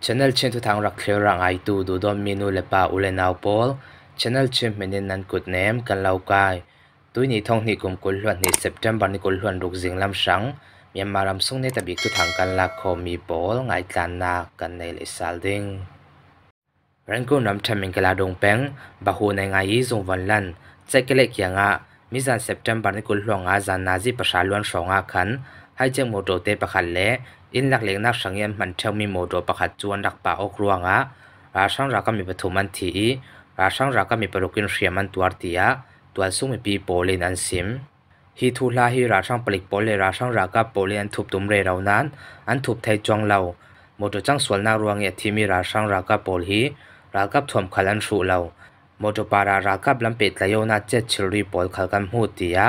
channel chen tu thang rak thler rang ai tu du dom minu lepa ulenau pol channel chen menin nan kut nem kan lau kai tui ni thong ni kum kul hlan ni september ni kul hlan ruk jing lam sang myanmar am sung ne ta bik tu thang kan la kho mi pol ngai tlan na kan nei le sal ding ranko nam thamin kala dong peng ba hu nai ngai zong van lan chekele kyanga mizan september ni kul hlonga zan na ji pashalwan shonga khan ให้เจ้าโมโดเตประขัดเละอินหลักเลงนักสังเกตมันเทวมีโมโดประขัดจวนหักป่าอกรวงอะราช่งเราก็มีประตูมันทีราช่งเราก็มีประตูกินเสียมันตัวตียตัวสูงมีปีโปลินันซิมฮีทูลาฮีราช่งปลิกโปลเลราช่งเราก็โปลินทุบตุ้มเรเรานั้น อันทุบไทยจวงเรา โมโดจังส่วนนารวงเอที่มีราช่งเราก็โปลฮีรากั็ถ่มขลังสูเรา โมโดปาราราคับลำเป็ดไลโยนัดเจ็ดชลรีปอลขลกันหูตียะ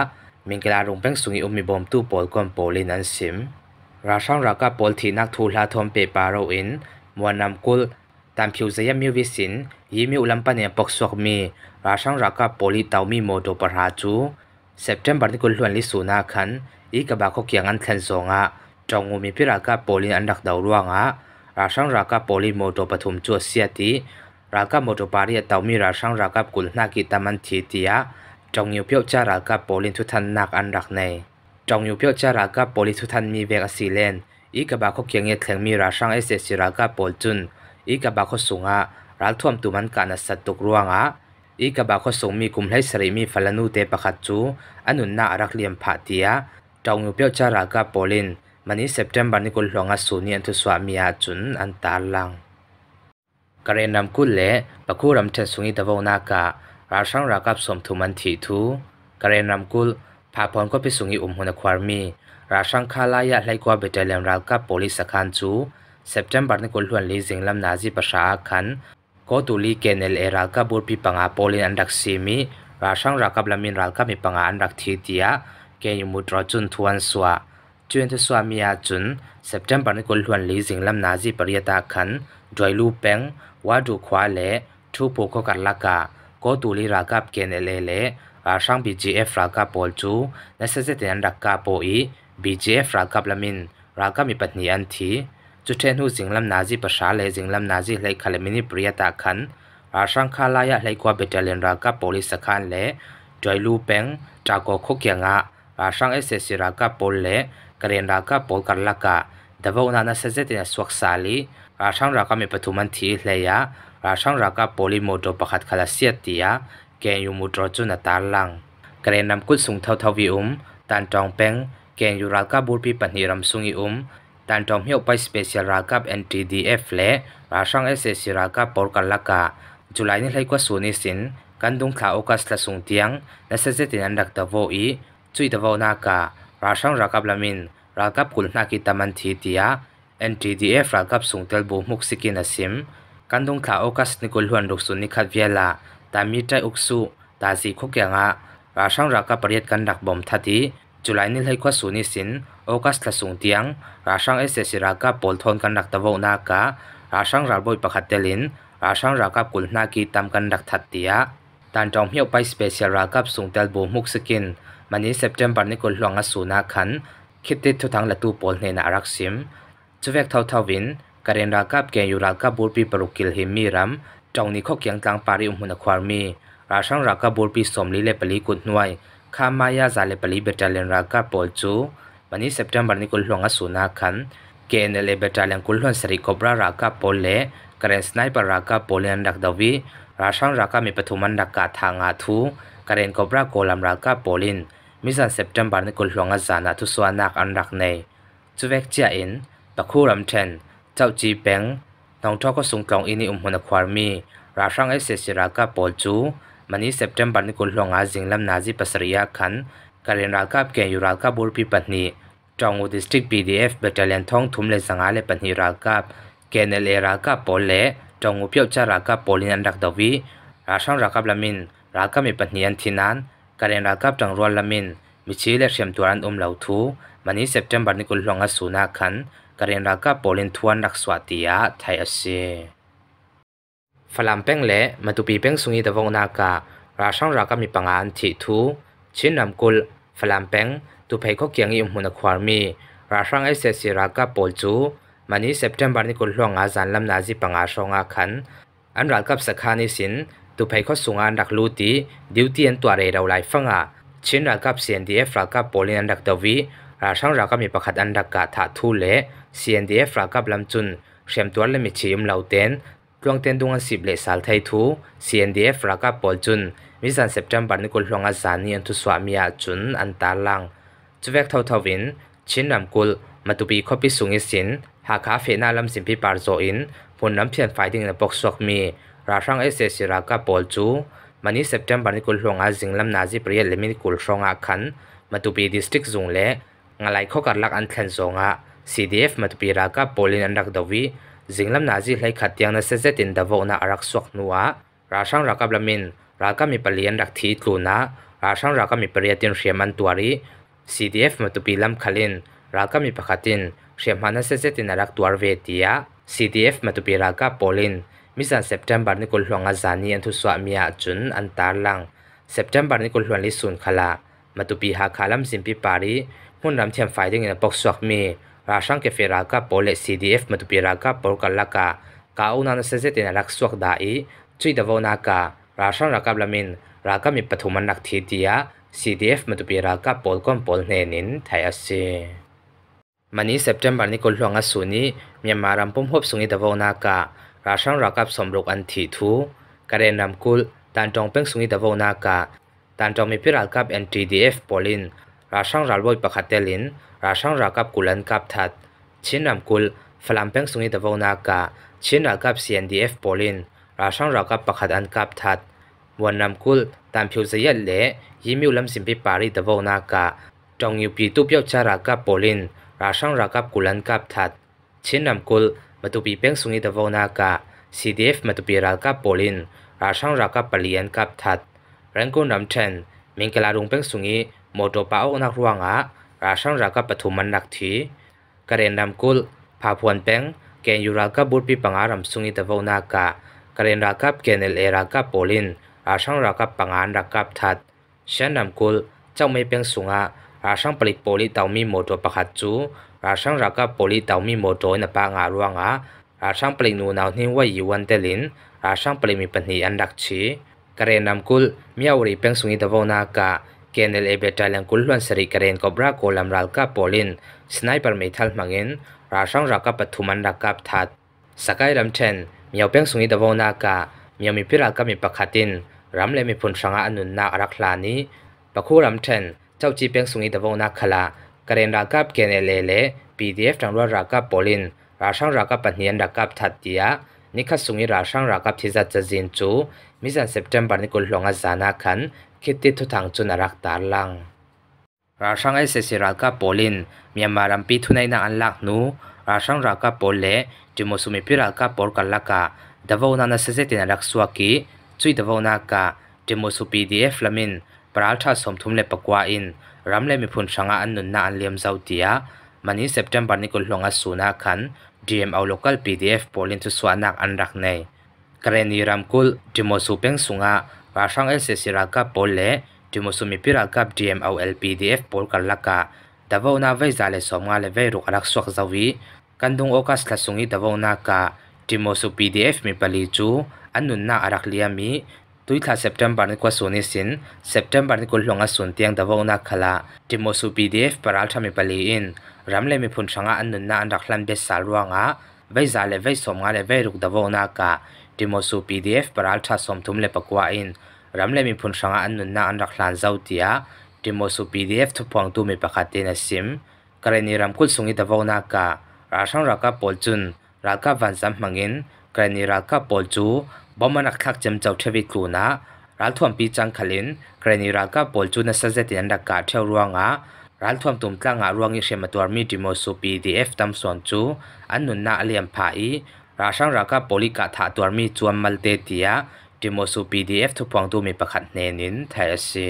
มิงกลารงเป้งสุงอุมิบอมตู้ปอลก่อนปอลินันซิมราชังรักกับปอลทีนักทูลาทอมเปปาโรอิน มวนนำกุลตามผิวเสียมิววิสินยิมิอุลัมปันเนปกสวกมี ราชังรักกับปอลิตามิโมโดปราจูเซปเทมบาร์นิกุลลวนลิสูนักขัน อีกบาคกียงันเทนซงะจงอุมิพิรักกับปอลินอันดักดาวร่วงะ ราชังรักกับปอลิโมโดปฐุมจวเสียทีรักกับโมโดปาริยตาวมิราชังรักกับกุลนากิตามันทีเตียจงยูเพียวจารากับปลินทุทันหนักอันรักในจงยูเพียวจารากับปลินทุทันมีเวกสีเลนอีกกบาคกเกียงเยถึงมีราชังเอสเสศิรากับปลจุนอีกกบาคสุงอ่ะรัฐท่วมตุมันกานสัตตกรวงอ่ะอีกกบาคสุงมีกุมไหสริมีฟลานูเตปะขัดจูอนุนนารักเลียมผาเตียาจงยูเพียวจารากับปลินมันนี้เซปเปมบันนี้กุลหลงอสูนี่อันทุสวามีอาจุนอันตาลังการณีนำคุณเละปกคู่รำเชนสุงีตะวนาการาช่างรากับสมทุมันถีทูกระเรนำกุลพาพรก็ไปสุงอุมหุนควารมี ราช่างคาลายะไลกว่าเบเตเลมรากับโปลิสคันจูเซปเทมเบอร์นิกุลทวนลีสิงลำนาจีประชาคัน ก็ตุลีเกนเอลเอรากับบุรพีปังอาโปลินอันดักซีมี ราช่างรากับลามินรากับมีปังอาอันดักทีเดีย เกยมุตรจุนทวนสวาจวนทสวามีอาจุนเซปเทมเบอร์นิกุลทวนลีสิงลำนาจีปริยตาคันดอยลูเปงว่าดูควาเลทูปูกกัลลากา ko tuli rakap kenelele arang BGF rakap polchu nasazeten rakka po i BGF rakap lamin rakami patni an thi chu then hu jinglam naji pasha le jinglam naji hlai khalamini priyata khan arang khalaya hlai kwa battalion rakap police khan le joilu peng tako khokyanga arang SSC rakap pol le karen rakap pol karlaka dawona nasazeten swaksali arang rakami patuman thi hleya ราชังรักโพลิโมโดประคัดคาลาเซียตียเกนยูมุตรจุนตาลังเกรนนำกุดสูงเท่าเทวิอุมตันจองเปงเกนยูรักบุรพิปันิรัมสุงอุมตันจอมเหียวไปสเปเชียลรักกับ NTDF และราชังเอสเซซิรักปอลกัลลากาจุลัยนี้เลยกว่าสุนิสินกันดุงข่าวโอกาสละสุงเตียงนัสเซตินันดักตะโวอีจุยตะโวนาการาชังรักับลามินรักับคุลนาคิตามันทีเตีย NTDF รักับสุงเตลบูมุกสิกินาซิมกันดงข่าโอกัสนิกลหวนรุกสุนิขัดเวลาตามีใจอุกสุตาสีคุกยังอาราชังรักประเยตกันดักบอมทัดีจุลัยนิลให้ข้อสุนิสินโอกัสละสุงเตียงราชังเอเซสิรักปอลทอนกันดักตะวนาการาชังรักบอยประคัดเตลินราชังรักกุลนากีตามกันดักทัดเตียตันจอมเหี่ยวไปสเปเชียลรักสุงเตลบูมุกสกินมันนี้เซปเทมเบอร์นิกลหลวงอสูนาขันคิดติดทุทังละตูปอลเนนารักซิมจุเวกเท่าเท่าวินกเรนรักับแกอยูรักับบูรปีปรุกิลเฮมีรัมเจ้านี้ข้อเกียงตัางปารีอุมหุนควารมีราชังรักับบูรปีสมลิเลปลีกุดนวยข้ามายาซาเลปลีเบตาเลนรักับปอลจูวันนี้เซปเทมบ์นี้กุลหลงอสุนาคันเกนเลเบตาเลนกุลหลงสริคบรารักับปอลเลกเรนสไนเปอร์รักับปอลเลนดักดาวีราชังรักับมีปฐุมันดักกาทางอาทูกเณนคบราโกลัมรักับปอลินมิซันเซปเทมบ์นี้กุลหลงอสานาทุสวานักอันรักเนจุเวกเจียนปะคูรัมเทนเจ้าจีเปงน้องทอก็สูงกลองอินีอุ้มหัวควารมี ราชังไอเซซิรากาปอลจูมันนี้เซปเทมบันนี่คุณลงอาจิงลำนาจิปัสริยาขัน การเรียนรากาบเกียนยุรากาบูรพิปัตนีจองอุดิสติกบีดีเอฟเบตเลียนท่องทุมเลสังอาเลปัตนีรากาบเกนเลรากาปอลเลจองอุเปียวจารากาปอลินันดักดวีราชังรากาบลามิน รากามีปัตนีอันทินันการเรียนรากาบจังรวนลามินมิชิเลเชียมตัวรันอุ้มเหล่าทูมันนี้เซปเทมบันนี่คุณลงอาสูนาขันกรณรักกับอลิทวนรักสวัสดิ์ไทยเอสเฟลามเป็งเล่มาตุปีเป็งสุงีตะวงนาคาราชังรักกับมีปังอันทิทูชินนำกุลฟลามเป็งตุเพยก็เกี่ยงอิมหุนควารมี ราชังเอสเซซีรักกับบอลจูมันนี้เซปเทมเบอร์นี้กุลหลวงอาจารย์ลำนาจิปังอาชงอาคัน อันรักกับสักานิสิน ตุเพยก็สุงานรักลูตีดิวเตีนตัวเรเราไลฟ์ฟังอ่ชินรักกับเซีนดีเอฟรักกับบอลินรักตวีราช่างราก็มีประคัดอันดักกาถาทูเล่ CNDF รากับลำจุนเชียมตัวและมีชิมเหล่าเต็นตวงเต็นดวงสิบเลสาลไทยทู CNDF รากับปอลจุนมิสันเซปจัมบันนิกุลหลงอาสานีอันทุสวามิอาจุนอันตาลังจุเวกเท่าทวิน ชินนำกุลมาตุบีคปิสุงอิสิน หากาเฟน่าลำสิมพิปาร์โซอินผลน้ำเพียนไฟดิงในปกสวกมีราช่างเอเซสิรากับปอลจูมันนี้เซปเทมบันนิกุลหลงอาจิงลำนาจิปริยเลมินกุลชองอาคันมาตุปีดิสตริกซุงเลงายข้อการลักอันเทนซงะ CDF มาตุปีรากะโปลินอันดักดาวีจิงลำนาจีไหลขัดยังนาเซเซตินดาวนาอรักสวกนัวราชังรากับลามินรากามีเปลี่ยนรักทีตูนะราชังรากามีเปลี่ยนตินเชียมันตัวรี CDF มาตุปีลำขลินรากามีปขัดินเชียมันนเซเซตินรักตัวเวทีอ CDF มาตุปีรากะโปลินมิสันเซปเทมบาร์นี่กุลหลวงอาซานีอันทุสวาเมียจุนอันตาลังเซปเทมบาร์นี่กุลหลวงลิสุนคลามาตุปีฮาคาลัมสิมพิปารีหุ่นรำเทียมไฟดงเงินปกสวกมี ราชังเกฟรากาโปเลซีดีเอฟมาตุปีรากาโปลกัลลากากาอุนันเซเซตินรักสวกดาอีจุยดาวนาการาชังรักับลามินรากามีปฐุมันนักทีเดีย CDF มาตุปีรากับปอลกอมนปอลเนนินไทยอซีมันนี้เซปเทมบอร์นี้กนหลวงอสุนีมีมารัมพุ่มพบสุงิดาวนาการาชังรากับสมรุกอันทีทูกระเด็นนำกุล ตันจงเป่งสุงิดาวนากาตันจงมีพิรากับ n ี d f เอลินราช่างรัลบยประคัตเตลินราช่างรากับกุลันกับทัด ชินนำกุลฟลัมเพ่งสุนิตะวนากาชินรากับซีเอ็นดีเอฟโปลินราช่างรากับประคัตอันกับทัดวันนำกุลตามผิวเสียเละยิมิวลำสิมพิปาริตะวนากาจงยูปีตุเปียวชารากับโปลินราช่างรากับกุลันกับทัด ชินนำกุลมาตุปีเพ่งสุนิตะวนากาซีดีเอฟมาตุปีรากับโปลินราช่างรากับปลียนกับทัด แรงกุนนำเชนมิงกลาดุงเพ่งสุงิมดปาอนักรวงะราชังรักกับปฐุมันนักทีกรเรนดำกุลพาพวนเปงเกนยูรักกับบุตรปีปังอารมสุงิตววนากะกเรนรักกับเกนเอลเอรักกับโปลินราชังรักกับปังอานรักกับทัด เชนดำกุลเจ้าไม่เปงสุงะราชังปลิกโปลิตามีโมดปะขัดจูราชังรักกับโปลิตามีโมโตนปางารวงะราชังปลิกนูนาวนิวัายูวันเตลินราชังปลิกมีปัญหาอันดักชีกรเรนดำกุลมีอุริเปงสุงิตววนากะ KNLA battalion kulhluan sari karen cobra kolam ralka polin sniper methal mangin rasang raka pathuman rakap that sakai ramthen miaw peng sungi dawona ka miami pira ka mi pakhatin ramle mi phun sanga anun na arakhlani pakhu ramthen chauchi peng sungi dawona khala karen rakap KNLA le PDF tangwa raka polin rasang raka pathian rakap that tia nikha sungi ra sang ra ka phiza chajin chu misan september ni kul hlonga jana khan khiti thu thang chu narak tar lang ra sang ai se siral ka polin myanmar am pi thunai na anlak nu ra sang ra ka pol le timo sumi pira ka por ka laka davona na se se tin rak suwa ki chui davona ka timo su pdf lamin praltha somthum le pakwa in ramle mi phun sanga annun na an liam zautia mani september ni kul hlonga suna khan DM au local PDF polin tu suanak anrak nei. nei kareni ramkul dimo supeng sunga rasang el sesira ka pol le dimo sumi pira DM au el PDF pol karlaka dawo na ve zale somnga le ve ruk alak suak zawi kandung okas lasungi dawo na ka dimo su PDF mi pali chu anun na arak liami ตุยท่าเซปเทมบาร์นี่ก็สุนิสินเซปเทมบาร์นีุลหลงอสุนเตียงดาวนักขลาดิโมสูบีดีเอฟปราลทามิปลีอินรัมเลมิพุนชังอันนุนนาอันรักลันเบสซาลวงอาะไวซาเลไว้สมงาเลไวรุกดาวนักาดิโมสูบีดีเอฟปราลท่าสมทุมเลปกวาอินรัมเลมิพุนชังอันนุนนาอันรักลันเจ้าเตียดิโมสูบีดีเอฟทุพวงตัมิปกตินสิมกรณีรัมคุลสุงิดาวนัการาชังรักกับปอลจุนรักกับวันซัมมังอินกรณีรักกับปอลจูบอมันักขักจำเจ้าเทวิกลูนะรัลทวมปีจังขลินเกรนิรากับอลจูนัสเซติอันดากาเทวรวงอารัลทวมตุมตลางอารวงยิ่งเชมตัวมีดิโมสูปีดีเอฟตัมส่วนจูอันนุนนาเลียมพายราชังรากับปลิกาถาตัวมีจวนมัลเตติยาดิโมสูปีดีเอฟทุกพวงตัวมีประคัตเนนินไทยสี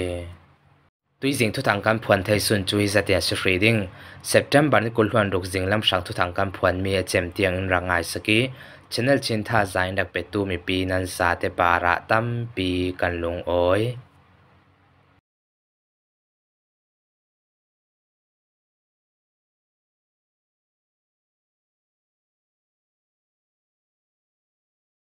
ตุยสิงทุทางการพวนไทยสุนจุยสเตียสฟรีดิงเซปเทมเบอร์นกุลฮวนดุกสิงลำชังทุทางการพวนมีเจมเตียงรังไงสกี channel chintha zai nak pe tu mi pi nan sa te para tam pi kan lung oi